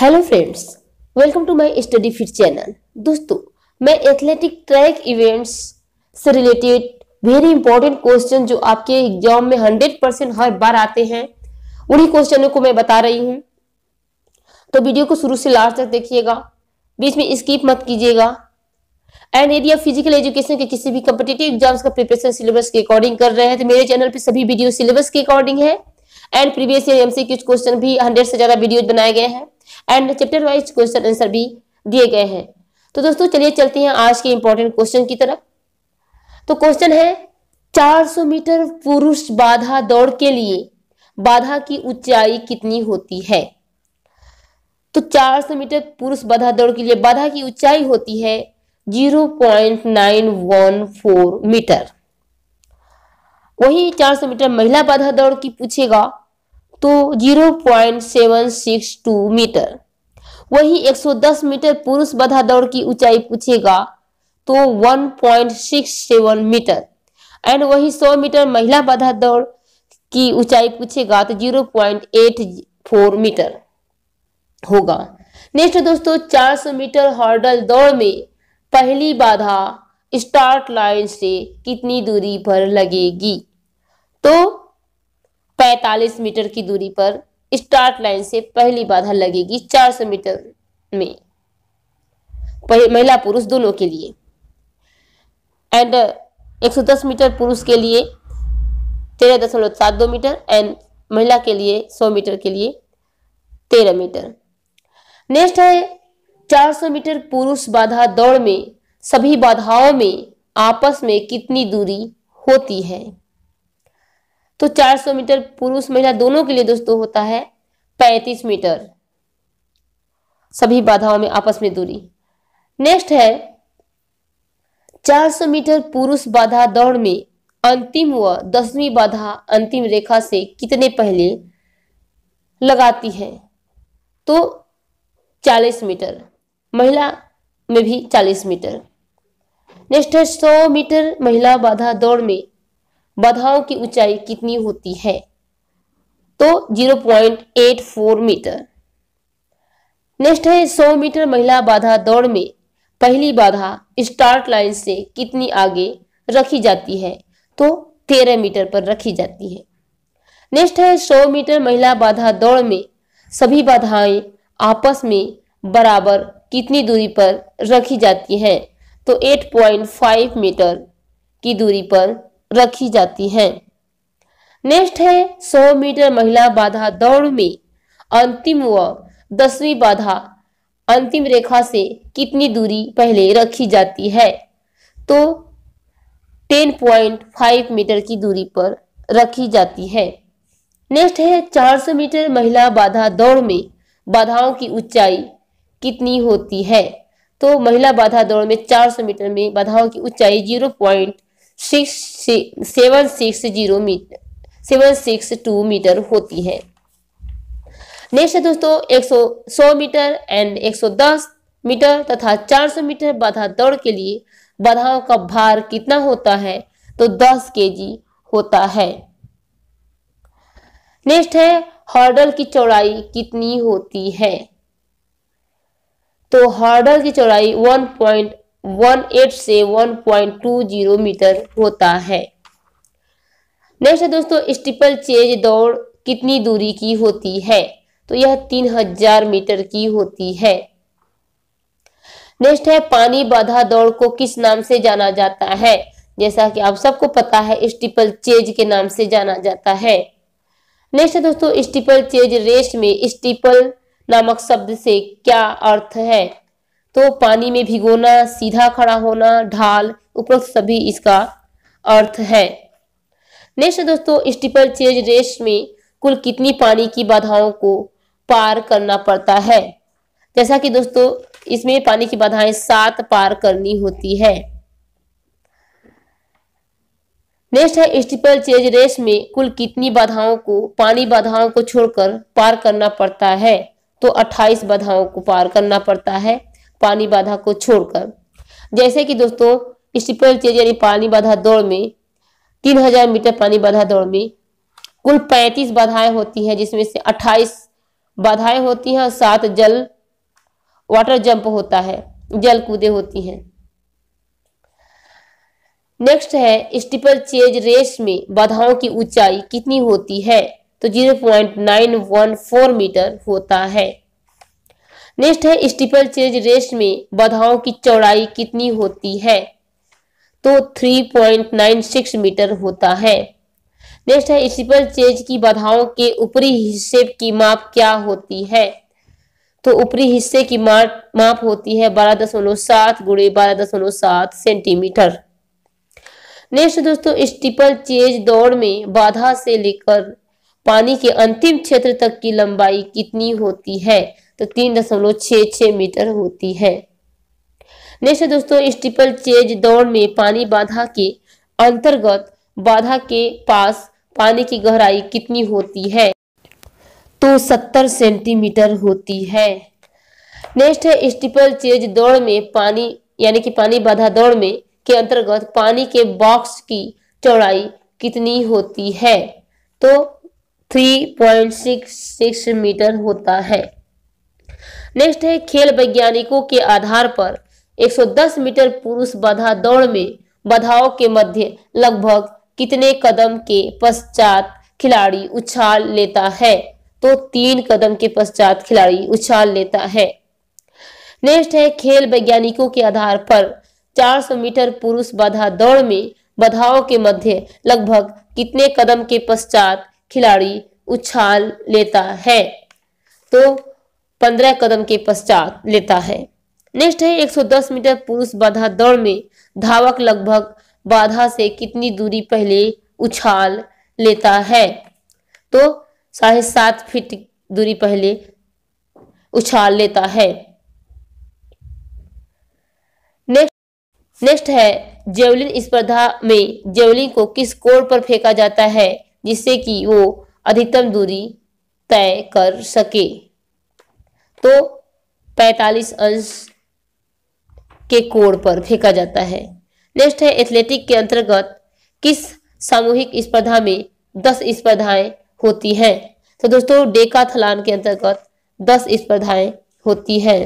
hello friends welcome to my study fit channel दोस्तों मैं athletic track events से related very important question जो आपके एग्जाम में हंड्रेड परसेंट हर बार आते हैं उन्हीं क्वेश्चनों को मैं बता रही हूं तो वीडियो को शुरू से लास्ट तक देखिएगा बीच में स्किप मत कीजिएगा एंड यदि आप फिजिकल एजुकेशन के किसी भी कम्पिटेटिव एग्जाम्स का प्रिपरेशन सिलेबस के अकॉर्डिंग कर रहे हैं तो मेरे चैनल पर सभी वीडियो सिलेबस के अकॉर्डिंग है and previous year MCQ question भी हंड्रेड से ज्यादा वीडियो बनाए गए हैं and chapter wise question answer भी दिए गए हैं तो दोस्तों चलिए चलते हैं आज के इंपॉर्टेंट क्वेश्चन की तरफ तो क्वेश्चन है 400 मीटर पुरुष बाधा दौड़ के लिए बाधा की ऊंचाई कितनी होती है तो 400 मीटर पुरुष बाधा दौड़ के लिए बाधा की ऊंचाई होती है 0.914 मीटर वही 400 मीटर महिला बाधा दौड़ की पूछेगा तो 0.762 मीटर वही 110 मीटर पुरुष बधा दौड़ की ऊंचाई पूछेगा तो 1.67 मीटर एंड वही 100 मीटर महिला बधा दौड़ की ऊंचाई पूछेगा तो 0.84 मीटर होगा नेक्स्ट दोस्तों 400 मीटर हॉर्डल दौड़ में पहली बाधा स्टार्ट लाइन से कितनी दूरी पर लगेगी तो 45 मीटर की दूरी पर स्टार्ट लाइन से पहली बाधा लगेगी 400 मीटर में महिला पुरुष दोनों के लिए एंड 110 मीटर पुरुष के लिए तेरह दशमलव सात दो मीटर एंड महिला के लिए 100 मीटर के लिए 13 मीटर नेक्स्ट है 400 मीटर पुरुष बाधा दौड़ में सभी बाधाओं में आपस में कितनी दूरी होती है तो 400 मीटर पुरुष महिला दोनों के लिए दोस्तों होता है 35 मीटर सभी बाधाओं में आपस में दूरी नेक्स्ट है 400 मीटर पुरुष बाधा दौड़ में अंतिम व दसवीं बाधा अंतिम रेखा से कितने पहले लगाती है तो 40 मीटर महिला में भी 40 मीटर नेक्स्ट है 100 मीटर महिला बाधा दौड़ में बाधाओं की ऊंचाई कितनी होती है तो 0.84 मीटर नेक्स्ट है 100 मीटर महिला बाधा दौड़ में पहली बाधा स्टार्ट लाइन से कितनी आगे रखी जाती है तो 13 मीटर पर रखी जाती है नेक्स्ट है 100 मीटर महिला बाधा दौड़ में सभी बाधाएं आपस में बराबर कितनी दूरी पर रखी जाती है तो 8.5 मीटर की दूरी पर रखी जाती है नेक्स्ट है 100 मीटर महिला बाधा दौड़ में अंतिम व दसवीं बाधा अंतिम रेखा से कितनी दूरी पहले रखी जाती है तो 10.5 मीटर की दूरी पर रखी जाती है नेक्स्ट है 400 मीटर महिला बाधा दौड़ में बाधाओं की ऊंचाई कितनी होती है तो महिला बाधा दौड़ में 400 मीटर में बाधाओं की ऊंचाई seven six zero metre seven six two metre होती है नेक्स्ट है दोस्तों एक सौ सौ मीटर एंड एक सौ दस मीटर तथा चार सौ मीटर बाधा दौड़ के लिए बाधाओं का भार कितना होता है तो दस के होता है नेक्स्ट है हॉर्डल की चौड़ाई कितनी होती है तो हॉर्डल की चौड़ाई 1.8 1.8 से 1.20 मीटर होता है नेक्स्ट है दोस्तों स्टिपल चेज दौड़ कितनी दूरी की होती है तो यह 3000 मीटर की होती है नेक्स्ट है पानी बाधा दौड़ को किस नाम से जाना जाता है जैसा कि आप सबको पता है स्टिपल चेज के नाम से जाना जाता है नेक्स्ट है दोस्तों स्टिपल चेज रेस में स्टिपल नामक शब्द से क्या अर्थ है तो पानी में भिगोना सीधा खड़ा होना ढाल उपरोक्त सभी इसका अर्थ है नेक्स्ट दोस्तों स्टीपल चेज रेस में कुल कितनी पानी की बाधाओं को पार करना पड़ता है जैसा कि दोस्तों इसमें पानी की बाधाएं सात पार करनी होती है नेक्स्ट है स्टीपल चेज रेस में कुल कितनी बाधाओं को पानी बाधाओं को छोड़कर पार करना पड़ता है तो 28 बाधाओं को पार करना पड़ता है पानी बाधा को छोड़कर जैसे कि दोस्तों स्टीपल चेज यानी पानी बाधा दौड़ में तीन हजार मीटर पानी बाधा दौड़ में कुल पैंतीस बाधाएं होती हैं जिसमें से अट्ठाईस बाधाएं होती हैं और सात जल वाटर जंप होता है जल कूदे होती हैं नेक्स्ट है स्टीपल चेज रेस में बाधाओं की ऊंचाई कितनी होती है तो zero point nine one four metre होता है नेक्स्ट है स्टीपल चेज रेस में बधाओं की चौड़ाई कितनी होती है तो 3.96 मीटर होता है नेक्स्ट है स्टीपल चेज की बधाओं के ऊपरी हिस्से की माप क्या होती है तो ऊपरी हिस्से की माप होती है बारह दशमलव सात गुड़े बारह दशमलव सात सेंटीमीटर नेक्स्ट दोस्तों स्टीपल चेज दौड़ में बाधा से लेकर पानी के अंतिम क्षेत्र तक की लंबाई कितनी होती है तो तीन दशमलव छह छः मीटर होती है नेक्स्ट दोस्तों स्टीपल चेज दौड़ में पानी बाधा के अंतर्गत बाधा के पास पानी की गहराई कितनी होती है तो सत्तर सेंटीमीटर होती है नेक्स्ट है स्टीपल चेज दौड़ में पानी यानी कि पानी बाधा दौड़ में के अंतर्गत पानी के बॉक्स की चौड़ाई कितनी होती है तो 3.66 मीटर होता है नेक्स्ट है खेल वैज्ञानिकों के आधार पर 110 मीटर पुरुष बाधा दौड़ में बाधाओं के मध्य लगभग कितने कदम के पश्चात खिलाड़ी उछाल लेता है तो तीन कदम के पश्चात खिलाड़ी उछाल लेता है नेक्स्ट है खेल वैज्ञानिकों के आधार पर 400 मीटर पुरुष बाधा दौड़ में बाधाओं के मध्य लगभग कितने कदम के पश्चात खिलाड़ी उछाल लेता है तो पंद्रह कदम के पश्चात लेता है नेक्स्ट है 110 मीटर पुरुष बाधा दौड़ में धावक लगभग बाधा से कितनी दूरी पहले उछाल लेता है तो साढ़े सात फीट दूरी पहले उछाल लेता है नेक्स्ट नेक्स्ट है जेवलिन स्पर्धा में जेवलिन को किस कोर पर फेंका जाता है जिससे कि वो अधिकतम दूरी तय कर सके तो 45 अंश के कोण पर फेंका जाता है नेक्स्ट है एथलेटिक के अंतर्गत किस सामूहिक स्पर्धा में 10 स्पर्धाएं होती हैं तो दोस्तों डेकाथलान के अंतर्गत 10 स्पर्धाएं होती हैं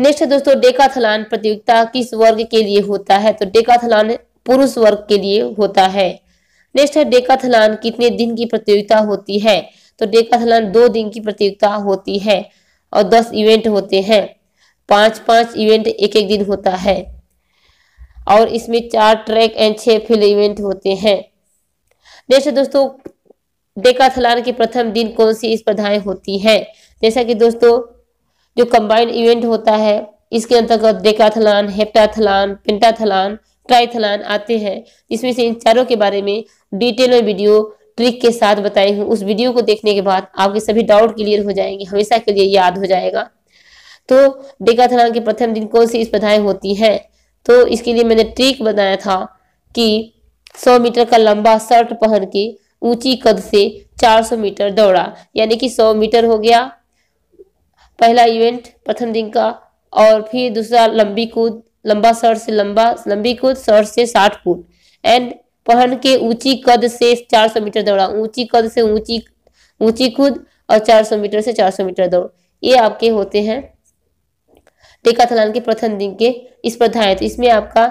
नेक्स्ट है दोस्तों डेकाथलान प्रतियोगिता किस वर्ग के लिए होता है तो डेकाथलान पुरुष वर्ग के लिए होता है नेक्स्ट है डेकाथलान कितने दिन की प्रतियोगिता होती है तो डेकाथलन दो दिन की प्रतियोगिता होती है और दस इवेंट होते हैं पांच पांच इवेंट एक एक दिन होता है और इसमें चार ट्रैक एंड छह फील्ड इवेंट होते हैं जैसे दोस्तों डेकाथलान के प्रथम दिन कौन सी स्पर्धाएं होती है जैसा कि दोस्तों जो कंबाइंड इवेंट होता है इसके अंतर्गत डेकाथलान हेप्टाथलान पेंटाथलान ट्राइथलान आते हैं इसमें से इन चारों के बारे में डिटेल में वीडियो ट्रिक के साथ बताई हूँ उस वीडियो को देखने के बाद आपके सभी डाउट क्लियर हो जाएंगे हमेशा के लिए याद हो जाएगा तो डेकाथलॉन के प्रथम दिन कौन सी स्पर्धाएं होती हैं तो इसके लिए मैंने ट्रिक बताया था कि 100 मीटर का लंबा शर्ट पहन के ऊंची कद से 400 मीटर दौड़ा यानी कि 100 मीटर हो गया पहला इवेंट प्रथम दिन का और फिर दूसरा लंबी कूद लंबा शर्ट से लंबा लंबी कूद शर्ट से साठ फुट एंड पहन के ऊंची कद से 400 मीटर दौड़ा ऊंची कद से ऊंची ऊंची कूद और 400 मीटर से 400 मीटर दौड़ ये आपके होते हैं टेकाथलान के प्रथम दिन के इस तो इसमें आपका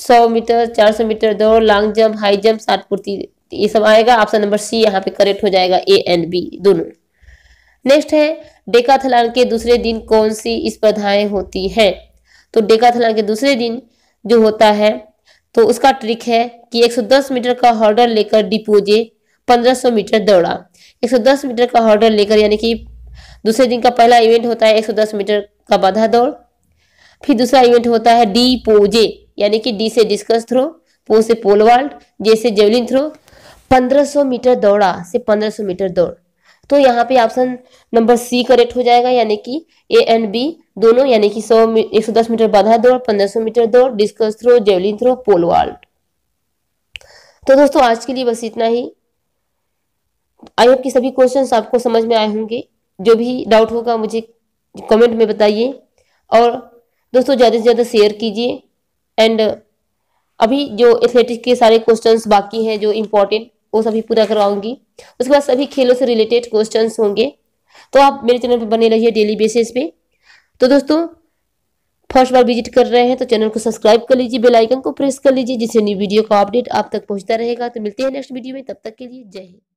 100 मीटर 400 मीटर दौड़ लॉन्ग जम्प हाई जम्प सात पूर्ति ये सब आएगा ऑप्शन नंबर सी यहाँ पे करेक्ट हो जाएगा ए एंड बी दोनों नेक्स्ट है डेकाथलान के दूसरे दिन कौन सी स्पर्धाएं होती हैं तो डेकाथलान के दूसरे दिन जो होता है तो उसका ट्रिक है कि 110 मीटर का हॉर्डर लेकर डिपोजे 1500 मीटर दौड़ा 110 मीटर का हॉर्डर लेकर यानी कि दूसरे दिन का पहला इवेंट होता है 110 मीटर का बाधा दौड़ फिर दूसरा इवेंट होता है डी पोजे यानी कि डी से डिस्कस थ्रो पो से पोल जे से जेवलिन थ्रो 1500 मीटर दौड़ा से 1500 मीटर दौड़ तो यहाँ पे ऑप्शन नंबर सी करेक्ट हो जाएगा यानी कि ए एंड बी दोनों यानी कि 100 110 मीटर बाधा दौड़ 1500 मीटर दौड़ discus throw javelin throw pole vault तो दोस्तों आज के लिए बस इतना ही आई होप कि सभी क्वेश्चंस आपको समझ में आए होंगे जो भी डाउट होगा मुझे कमेंट में बताइए और दोस्तों ज़्यादा से ज़्यादा शेयर कीजिए एंड अभी जो एथलेटिक्स के सारे क्वेश्चंस बाकी हैं जो इम्पोर्टेंट वो सभी पूरा करवाऊंगी उसके बाद सभी खेलों से रिलेटेड क्वेश्चन होंगे तो आप मेरे चैनल पर बने रहिए डेली बेसिस पे तो दोस्तों फर्स्ट बार विजिट कर रहे हैं तो चैनल को सब्सक्राइब कर लीजिए बेल आइकन को प्रेस कर लीजिए जिससे न्यू वीडियो का अपडेट आप तक पहुंचता रहेगा तो मिलते हैं नेक्स्ट वीडियो में तब तक के लिए जय हिंद